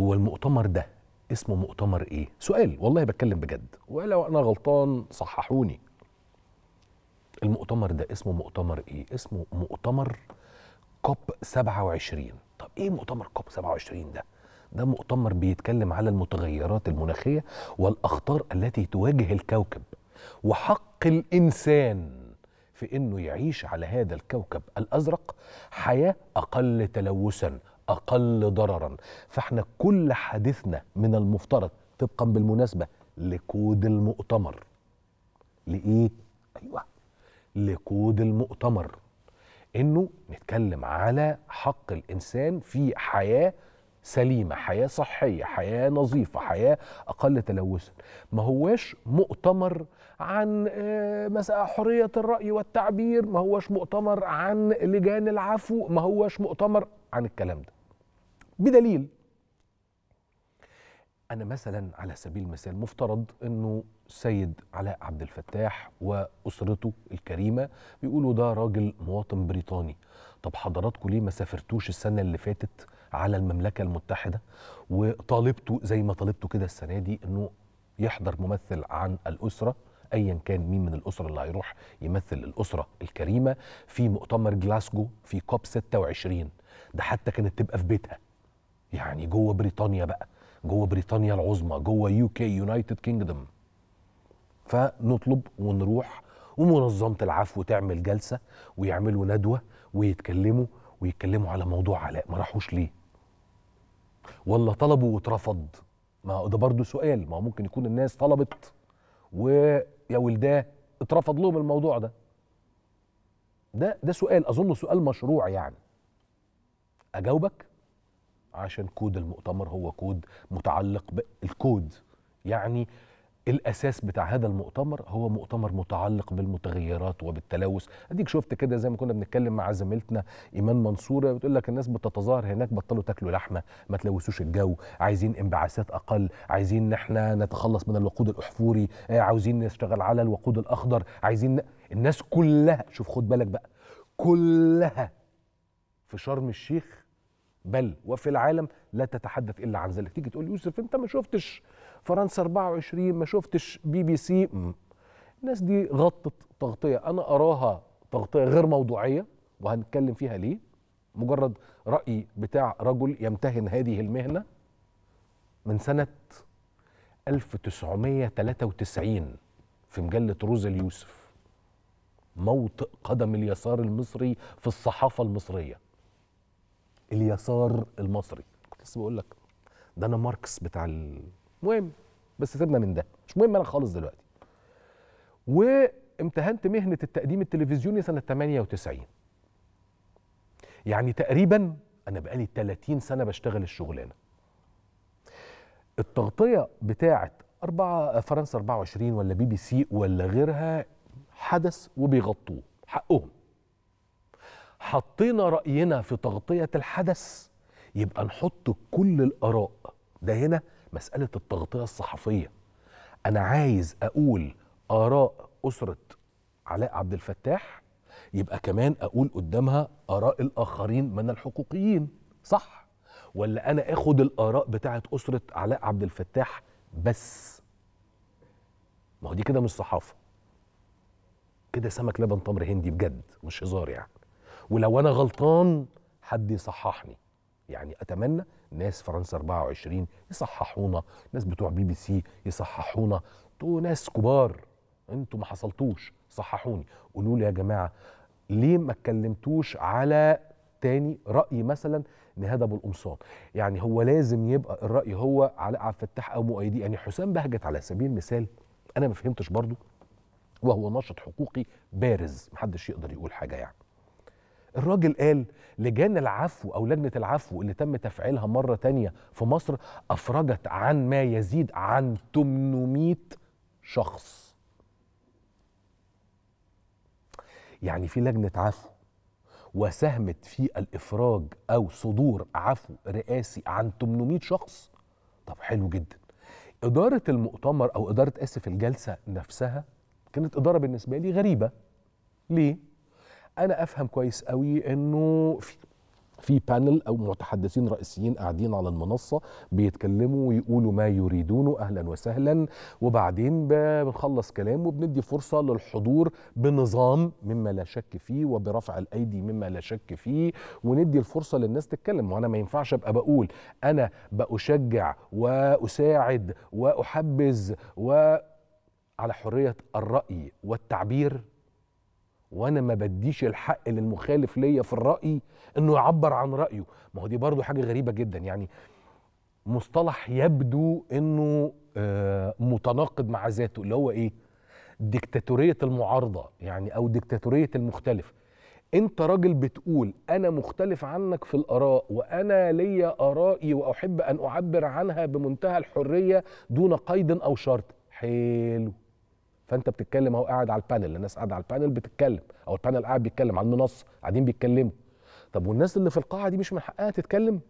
هو المؤتمر ده اسمه مؤتمر ايه سؤال والله بتكلم بجد ولو انا غلطان صححوني المؤتمر ده اسمه مؤتمر ايه اسمه مؤتمر كوب 27 طب ايه مؤتمر كوب 27 ده ده مؤتمر بيتكلم على المتغيرات المناخيه والاخطار التي تواجه الكوكب وحق الانسان في انه يعيش على هذا الكوكب الازرق حياه اقل تلوثا اقل ضررا فاحنا كل حديثنا من المفترض طبقا بالمناسبه لكود المؤتمر لايه ايوه لكود المؤتمر انه نتكلم على حق الانسان في حياه سليمه حياه صحيه حياه نظيفه حياه اقل تلوثا ما هواش مؤتمر عن آه، مسألة حرية الرأي والتعبير ما هواش مؤتمر عن لجان العفو ما هواش مؤتمر عن الكلام ده بدليل أنا مثلا على سبيل المثال مفترض أنه سيد علاء عبد الفتاح وأسرته الكريمة بيقولوا ده راجل مواطن بريطاني طب حضراتكم ليه ما سافرتوش السنة اللي فاتت على المملكة المتحدة وطالبتوا زي ما طالبتوا كده السنة دي أنه يحضر ممثل عن الأسرة ايا كان مين من الاسره اللي هيروح يمثل الاسره الكريمه في مؤتمر جلاسكو في كوب 26 ده حتى كانت تبقى في بيتها يعني جوه بريطانيا بقى جوه بريطانيا العظمى جوه يو كي يونايتد كينجدم فنطلب ونروح ومنظمة العفو تعمل جلسة ويعملوا ندوة ويتكلموا ويتكلموا على موضوع علاء ما راحوش ليه ولا طلبوا واترفض ما ده برضه سؤال ما ممكن يكون الناس طلبت ويا ولداه اترفض لهم الموضوع ده ده ده سؤال اظنه سؤال مشروع يعني اجاوبك عشان كود المؤتمر هو كود متعلق بالكود يعني الاساس بتاع هذا المؤتمر هو مؤتمر متعلق بالمتغيرات وبالتلوث اديك شفت كده زي ما كنا بنتكلم مع زميلتنا ايمان منصوره بتقول لك الناس بتتظاهر هناك بطلوا تاكلوا لحمه ما تلوثوش الجو عايزين انبعاثات اقل عايزين ان احنا نتخلص من الوقود الاحفوري آه، عاوزين نشتغل على الوقود الاخضر عايزين الناس كلها شوف خد بالك بقى كلها في شرم الشيخ بل وفي العالم لا تتحدث الا عن ذلك تيجي تقول يوسف انت ما شفتش فرنسا 24 ما شفتش بي بي سي الناس دي غطت تغطيه انا اراها تغطيه غير موضوعيه وهنتكلم فيها ليه مجرد راي بتاع رجل يمتهن هذه المهنه من سنه 1993 في مجله روز اليوسف موطئ قدم اليسار المصري في الصحافه المصريه اليسار المصري كنت لسه بقول لك ده انا ماركس بتاع المهم بس سيبنا من ده مش مهم انا خالص دلوقتي وامتهنت مهنه التقديم التلفزيوني سنه 98 يعني تقريبا انا بقالي 30 سنه بشتغل الشغلانه التغطيه بتاعه أربعة فرنسا 24 ولا بي بي سي ولا غيرها حدث وبيغطوه حقهم حطينا راينا في تغطيه الحدث يبقى نحط كل الاراء ده هنا مساله التغطيه الصحفيه انا عايز اقول اراء اسره علاء عبد الفتاح يبقى كمان اقول قدامها اراء الاخرين من الحقوقيين صح ولا انا اخد الاراء بتاعه اسره علاء عبد الفتاح بس ما هو دي كده مش صحافه كده سمك لبن تمر هندي بجد مش هزار يعني ولو انا غلطان حد يصححني يعني اتمنى ناس فرنسا 24 يصححونا ناس بتوع بي بي سي يصححونا انتوا ناس كبار انتوا ما حصلتوش صححوني قولوا لي يا جماعه ليه ما اتكلمتوش على تاني راي مثلا نهاد ابو القمصان يعني هو لازم يبقى الراي هو علاء عبد الفتاح او مؤيديه يعني حسام بهجت على سبيل المثال انا ما فهمتش برضه وهو ناشط حقوقي بارز محدش يقدر يقول حاجه يعني الراجل قال لجان العفو أو لجنة العفو اللي تم تفعيلها مرة تانية في مصر أفرجت عن ما يزيد عن 800 شخص يعني في لجنة عفو وساهمت في الإفراج أو صدور عفو رئاسي عن 800 شخص طب حلو جدا إدارة المؤتمر أو إدارة آسف الجلسة نفسها كانت إدارة بالنسبة لي غريبة ليه؟ انا افهم كويس قوي انه في في بانل او متحدثين رئيسيين قاعدين على المنصه بيتكلموا ويقولوا ما يريدونه اهلا وسهلا وبعدين بنخلص كلام وبندي فرصه للحضور بنظام مما لا شك فيه وبرفع الايدي مما لا شك فيه وندي الفرصه للناس تتكلم وانا ما ينفعش ابقى بقول انا بشجع واساعد واحبذ و على حريه الراي والتعبير وانا ما بديش الحق للمخالف ليا في الراي انه يعبر عن رايه ما هو دي برضو حاجه غريبه جدا يعني مصطلح يبدو انه آه، متناقض مع ذاته اللي هو ايه ديكتاتوريه المعارضه يعني او ديكتاتوريه المختلف انت راجل بتقول انا مختلف عنك في الاراء وانا ليا ارائي واحب ان اعبر عنها بمنتهى الحريه دون قيد او شرط حلو فانت بتتكلم اهو قاعد على البانل الناس قاعده على البانل بتتكلم او البانل قاعد بيتكلم على المنصه قاعدين بيتكلموا طب والناس اللي في القاعه دي مش من حقها تتكلم